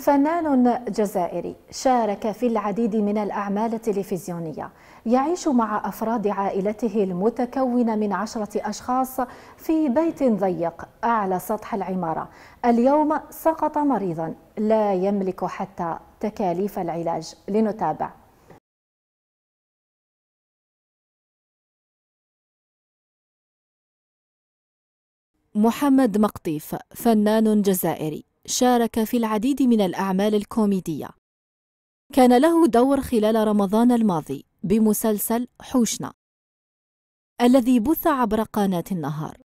فنان جزائري شارك في العديد من الأعمال التلفزيونية يعيش مع أفراد عائلته المتكونة من عشرة أشخاص في بيت ضيق أعلى سطح العمارة اليوم سقط مريضا لا يملك حتى تكاليف العلاج لنتابع محمد مقطيف فنان جزائري شارك في العديد من الأعمال الكوميدية كان له دور خلال رمضان الماضي بمسلسل حوشنا الذي بث عبر قناة النهار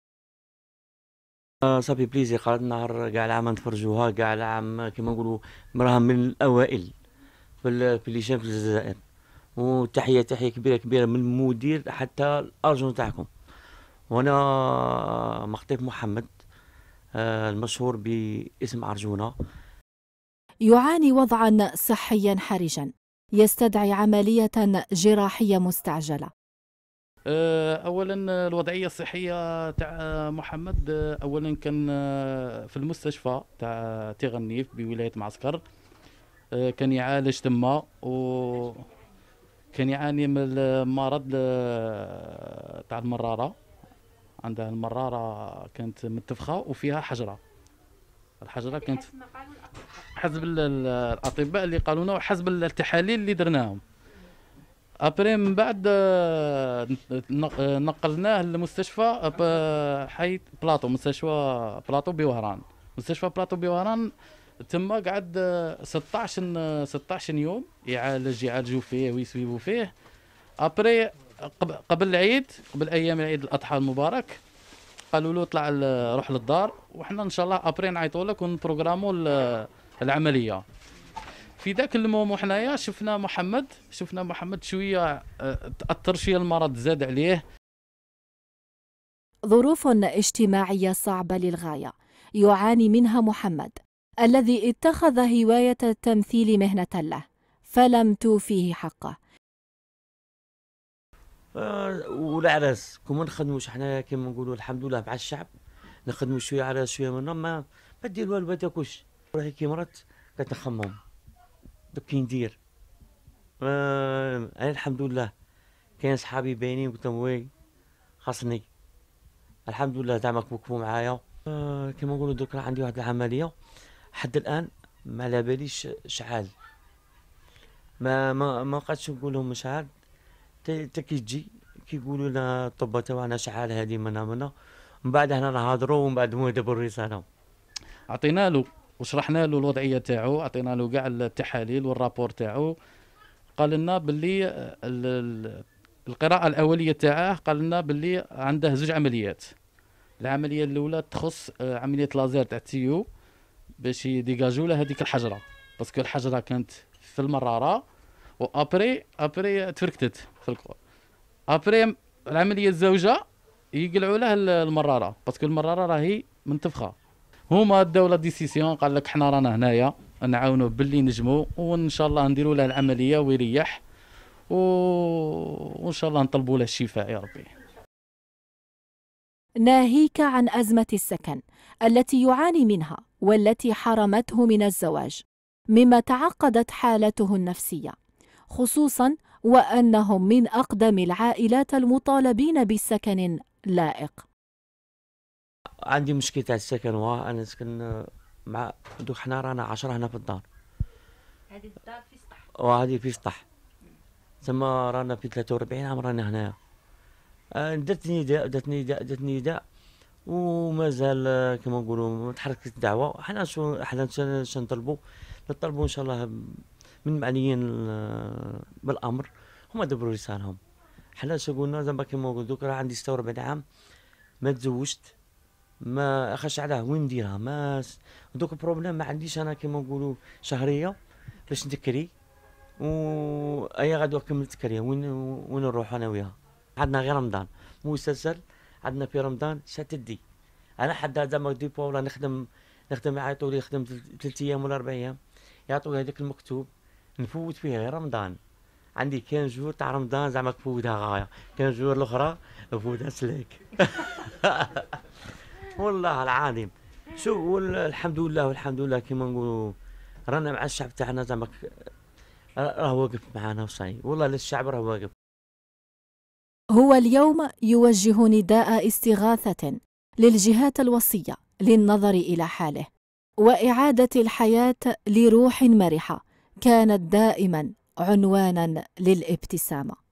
آه، صافي بليزي قناة النهار كاع العام نتفرجوها كاع العام كيما نقولوا راها من الأوائل في في شاف الجزائر وتحية تحية كبيرة كبيرة من المدير حتى الأرجون تاعكم وأنا مخطيف محمد آه، المشهور باسم عرجونة يعاني وضعا صحيا حرجا يستدعي عملية جراحية مستعجلة آه، اولا الوضعيه الصحيه تاع محمد آه، اولا كان في المستشفى تاع تيغنيف بولايه معسكر كان يعالج تما و كان يعاني من المرض تاع المراره عندها المراره كانت متفخه وفيها حجره الحجره كانت حسب الاطباء اللي قالوا لنا وحسب التحاليل اللي درناهم ابري من بعد آه، آه، نقلناه لمستشفى حي بلاطو مستشفى بلاطو بوهران مستشفى بلاطو بوهران تما قعد 16 آه، 16 يوم يعالج يعالجوا فيه ويسويو فيه ابري قبل العيد قبل ايام العيد الاضحى المبارك قالوا له طلع روح للدار وحنا ان شاء الله ابري نعيطوا لك ونبروغرامو العمليه في ذاك المومو حنايا شفنا محمد شفنا محمد شويه آه، تاثر شويه المرض زاد عليه ظروف اجتماعيه صعبه للغايه يعاني منها محمد الذي اتخذ هوايه التمثيل مهنه له فلم توفيه حقه آه والعراس كون ما نخدموش حنايا كيما نقولوا الحمد لله مع الشعب نخدموا شويه عراس شويه من ما ما دير والو ما تاكلش راهي كي مرات كتخمم دوك كي ندير آه انا الحمد لله كاين صحابي باينين قلت لهم وي خاصني الحمد لله زعما كبكبوا معايا آه كيما نقولوا دوك راه عندي واحد العمليه حد الان ما على باليش شعال ما ما ما بقاش نقول لهم شعال حتى كيجي كيقولوا لنا الطبه تاعنا شحال هذه منا منا من بعد هنا نهضروا ومن بعد مو دابا الرساله عطينا له وشرحنا له الوضعيه تاعو عطينا له كاع التحاليل والرابور تاعو قال لنا باللي القراءه الاوليه تاعه قال لنا باللي عنده زوج عمليات العمليه الاولى تخص آه، عمليه لازير تاع التيو باش يديجاجو له هذيك الحجره باسكو الحجره كانت في المراره وابري ابري تفركتت في الكور ابري العمليه الزوجه يقلعوا له المراره باسكو المراره راهي منتفخه هما لا ديسيسيون قال لك حنا رانا هنايا نعاونوه باللي نجمو وان شاء الله نديروا له العمليه ويريح و... وان شاء الله نطلبوا له الشفاء يا ربي ناهيك عن ازمه السكن التي يعاني منها والتي حرمته من الزواج مما تعقدت حالته النفسيه خصوصا وأنهم من أقدم العائلات المطالبين بسكن لائق عندي مشكل تاع السكن وأنا أنا نسكن آه، مع دوك حنا رانا عشرة هنا في الدار هذه الدار في سطح وهذه في سطح تما رانا في 43 عام رانا هنايا درت آه، نداء درت نداء درت نداء ومازال آه، كما نقولوا ما تحركت الدعوه حنا شو حنا شنطلبوا نطلبوا ان شاء الله من معنيين بالامر هما دبروا رسالهم حنا شو قلنا زعما كيما قلت دوك راه عندي 46 عام ما تزوجت ما اخاش علاه وين نديرها ما دوك بروبليم ما عنديش انا كيما نقولوا شهريه باش نتكري و اي غادي نكمل تكري وين وين نروح انا وياها عندنا غير رمضان مسلسل عندنا في رمضان شاتدي انا حتى زعما ديبو ولا نخدم نخدم يعيطوا لي خدمت ثلاث ايام ولا اربع ايام يعطوا هذاك المكتوب نفوت فيه غير رمضان عندي كان جور تاع رمضان زعما كفوتها غايه كان جور الاخرى نفوتها سلاك والله العظيم شوف الحمد لله والحمد لله كيما نقولوا رانا مع الشعب تاعنا زعما راه واقف معانا وصاي والله للشعب راه واقف هو اليوم يوجه نداء استغاثة للجهات الوصية للنظر إلى حاله وإعادة الحياة لروح مرحة كانت دائما عنوانا للابتسامه